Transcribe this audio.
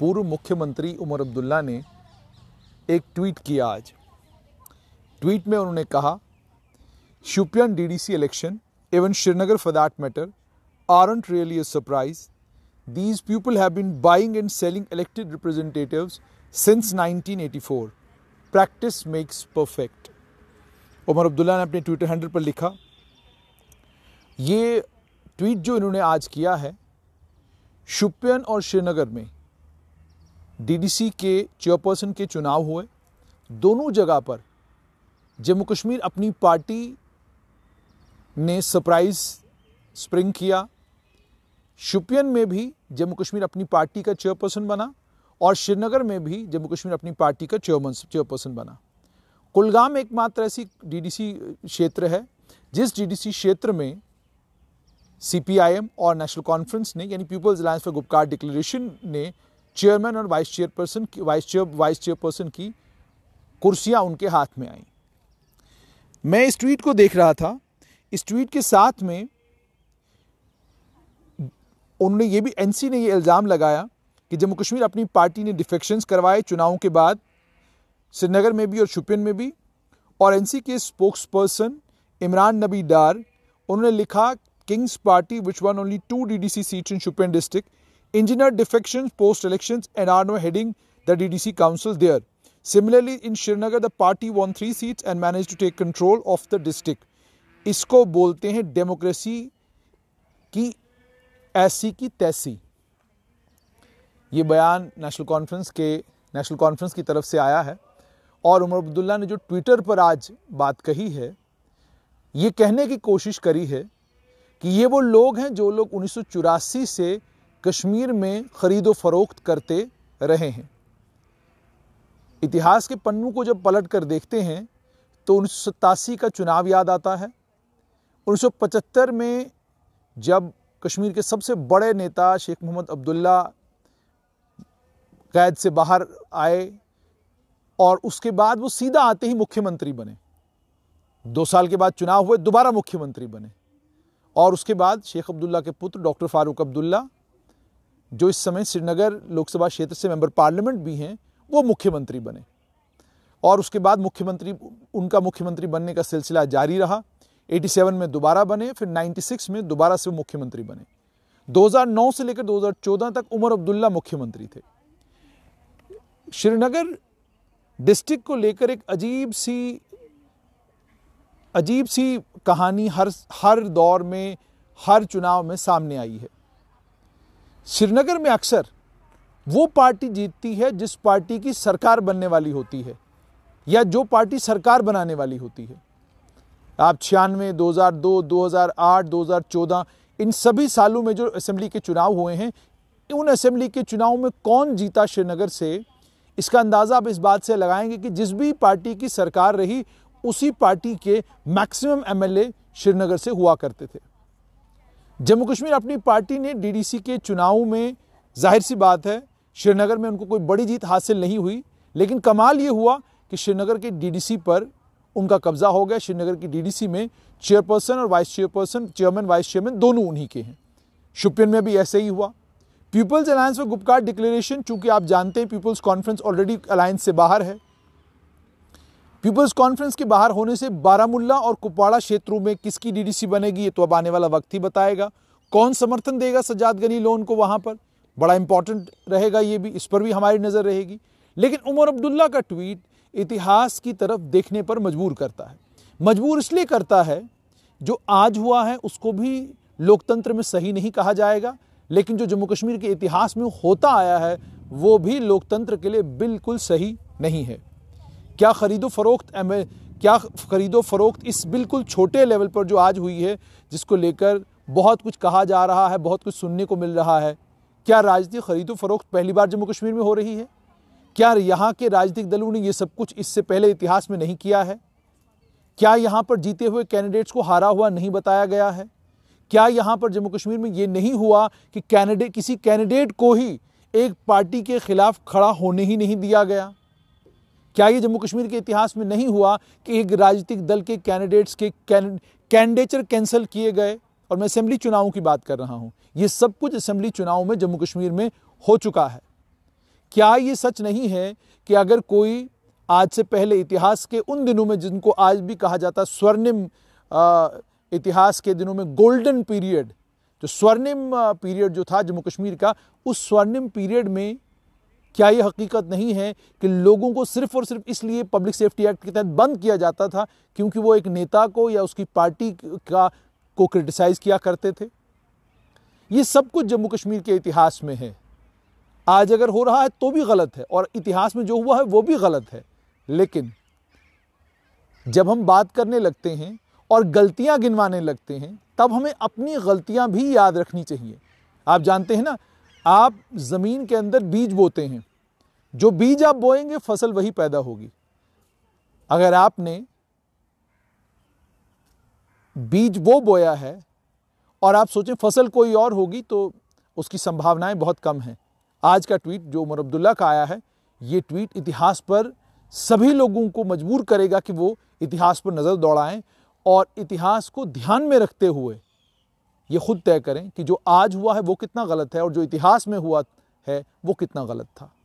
पूर्व मुख्यमंत्री उमर अब्दुल्ला ने एक ट्वीट किया आज ट्वीट में उन्होंने कहा Shopian DDC election even Srinagar for that matter aren't really a surprise these people have been buying and selling elected representative since 1984. Practice makes perfect Omar Abdullah ने अपने ट्विटर हैंडल पर लिखा ये ट्वीट जो इन्होंने आज किया है शुपियन और श्रीनगर में डीडीसी के चेयरपर्सन के चुनाव हुए दोनों जगह पर जम्मू कश्मीर अपनी पार्टी ने सरप्राइज स्प्रिंग किया शुपियन में भी जम्मू कश्मीर अपनी पार्टी का चेयरपर्सन बना और श्रीनगर में भी जम्मू कश्मीर अपनी पार्टी का चेयरमन चेयरपर्सन बना कुलगाम एकमात्र ऐसी डीडीसी क्षेत्र है जिस डीडीसी क्षेत्र में सीपीआईएम और नेशनल कॉन्फ्रेंस ने यानी People's Alliance for Gupkar Declaration ने चेयरमैन और वाइस चेयरपर्सन की वाइस चेयर वाइस चेयरपर्सन की कुर्सियाँ उनके हाथ में आई मैं इस ट्वीट को देख रहा था इस ट्वीट के साथ में उन्होंने ये भी एनसी ने ये इल्ज़ाम लगाया कि जम्मू कश्मीर अपनी पार्टी ने डिफेक्शंस करवाए चुनावों के बाद श्रीनगर में भी और शुपियन में भी और एनसी के स्पोक्स पर्सन इमरान नबी डार उन्होंने लिखा king's party which won only two DDC seats in Shopian district Engineer defections post elections and are now heading the DDC council there. Similarly, in Srinagar, the party won three seats and managed to take control of the district. इसको बोलते हैं democracy की ऐसी की तैसी ये बयान National Conference के नेशनल कॉन्फ्रेंस की तरफ से आया है और उमर अब्दुल्ला ने जो ट्विटर पर आज बात कही है ये कहने की कोशिश करी है कि ये वो लोग हैं जो लोग उन्नीस से कश्मीर में खरीदो फ़रोख्त करते रहे हैं इतिहास के पन्नों को जब पलट कर देखते हैं तो उन्नीस का चुनाव याद आता है उन्नीस में जब कश्मीर के सबसे बड़े नेता शेख मोहम्मद अब्दुल्ला कैद से बाहर आए और उसके बाद वो सीधा आते ही मुख्यमंत्री बने दो साल के बाद चुनाव हुए दोबारा मुख्यमंत्री बने और उसके बाद शेख अब्दुल्ला के पुत्र डॉक्टर फारूक अब्दुल्ला जो इस समय श्रीनगर लोकसभा क्षेत्र से मेंबर पार्लियामेंट भी हैं वो मुख्यमंत्री बने और उसके बाद मुख्यमंत्री उनका मुख्यमंत्री बनने का सिलसिला जारी रहा 87 में दोबारा बने फिर 96 में दोबारा से वो मुख्यमंत्री बने 2009 से लेकर 2014 तक उमर अब्दुल्ला मुख्यमंत्री थे श्रीनगर डिस्ट्रिक्ट को लेकर एक अजीब सी अजीब सी कहानी हर हर दौर में हर चुनाव में सामने आई है श्रीनगर में अक्सर वो पार्टी जीतती है जिस पार्टी की सरकार बनने वाली होती है या जो पार्टी सरकार बनाने वाली होती है आप छियानवे 2002, 2008, 2014 इन सभी सालों में जो असेंबली के चुनाव हुए हैं उन असेंबली के चुनाव में कौन जीता श्रीनगर से इसका अंदाज़ा आप इस बात से लगाएंगे कि जिस भी पार्टी की सरकार रही उसी पार्टी के मैक्सिमम एमएलए श्रीनगर से हुआ करते थे जम्मू कश्मीर अपनी पार्टी ने डीडीसी के चुनाव में जाहिर सी बात है श्रीनगर में उनको कोई बड़ी जीत हासिल नहीं हुई लेकिन कमाल ये हुआ कि श्रीनगर के डीडीसी पर उनका कब्जा हो गया श्रीनगर की डीडीसी में चेयरपर्सन और vice chairperson chairman vice chairman दोनों उन्हीं के हैं शुपियन में भी ऐसे ही हुआ पीपल्स अलायंस व गुपकार डिक्लेरेशन चूंकि आप जानते हैं पीपल्स कॉन्फ्रेंस ऑलरेडी अलायंस से बाहर है पीपल्स कॉन्फ्रेंस के बाहर होने से बारामुल्ला और कुपवाड़ा क्षेत्रों में किसकी डीडीसी बनेगी ये तो अब आने वाला वक्त ही बताएगा कौन समर्थन देगा सज्जाद गनी लोन को वहाँ पर बड़ा इंपॉर्टेंट रहेगा ये भी इस पर भी हमारी नज़र रहेगी लेकिन उमर अब्दुल्ला का ट्वीट इतिहास की तरफ देखने पर मजबूर करता है मजबूर इसलिए करता है जो आज हुआ है उसको भी लोकतंत्र में सही नहीं कहा जाएगा लेकिन जो जम्मू कश्मीर के इतिहास में होता आया है वो भी लोकतंत्र के लिए बिल्कुल सही नहीं है क्या ख़रीदो फरोख्त क्या ख़रीदो फरोख्त इस बिल्कुल छोटे लेवल पर जो आज हुई है जिसको लेकर बहुत कुछ कहा जा रहा है बहुत कुछ सुनने को मिल रहा है क्या राजनीतिक ख़रीदो फरोख्त पहली बार जम्मू कश्मीर में हो रही है क्या यहाँ के राजनीतिक दलों ने ये सब कुछ इससे पहले इतिहास में नहीं किया है क्या यहाँ पर जीते हुए कैंडिडेट्स को हारा हुआ नहीं बताया गया है क्या यहाँ पर जम्मू कश्मीर में ये नहीं हुआ कि कैंडिडेट किसी कैंडिडेट को ही एक पार्टी के खिलाफ खड़ा होने ही नहीं दिया गया क्या ये जम्मू कश्मीर के इतिहास में नहीं हुआ कि एक राजनीतिक दल के कैंडिडेट्स के कैंडिडेचर कैंसिल किए गए और मैं असेंबली चुनावों की बात कर रहा हूँ ये सब कुछ असेंबली चुनाव में जम्मू कश्मीर में हो चुका है क्या ये सच नहीं है कि अगर कोई आज से पहले इतिहास के उन दिनों में जिनको आज भी कहा जाता स्वर्णिम इतिहास के दिनों में गोल्डन पीरियड जो स्वर्णिम पीरियड जो था जम्मू कश्मीर का उस स्वर्णिम पीरियड में क्या ये हकीकत नहीं है कि लोगों को सिर्फ और सिर्फ इसलिए पब्लिक सेफ्टी एक्ट के तहत बंद किया जाता था क्योंकि वो एक नेता को या उसकी पार्टी का को क्रिटिसाइज़ किया करते थे ये सब कुछ जम्मू कश्मीर के इतिहास में है आज अगर हो रहा है तो भी गलत है और इतिहास में जो हुआ है वो भी गलत है लेकिन जब हम बात करने लगते हैं और गलतियां गिनवाने लगते हैं तब हमें अपनी गलतियां भी याद रखनी चाहिए आप जानते हैं ना आप ज़मीन के अंदर बीज बोते हैं जो बीज आप बोएंगे फसल वही पैदा होगी अगर आपने बीज वो बोया है और आप सोचें फसल कोई और होगी तो उसकी संभावनाएं बहुत कम हैं आज का ट्वीट जो उमर अब्दुल्ला का आया है ये ट्वीट इतिहास पर सभी लोगों को मजबूर करेगा कि वो इतिहास पर नज़र दौड़ाएं और इतिहास को ध्यान में रखते हुए ये खुद तय करें कि जो आज हुआ है वो कितना गलत है और जो इतिहास में हुआ है वो कितना गलत था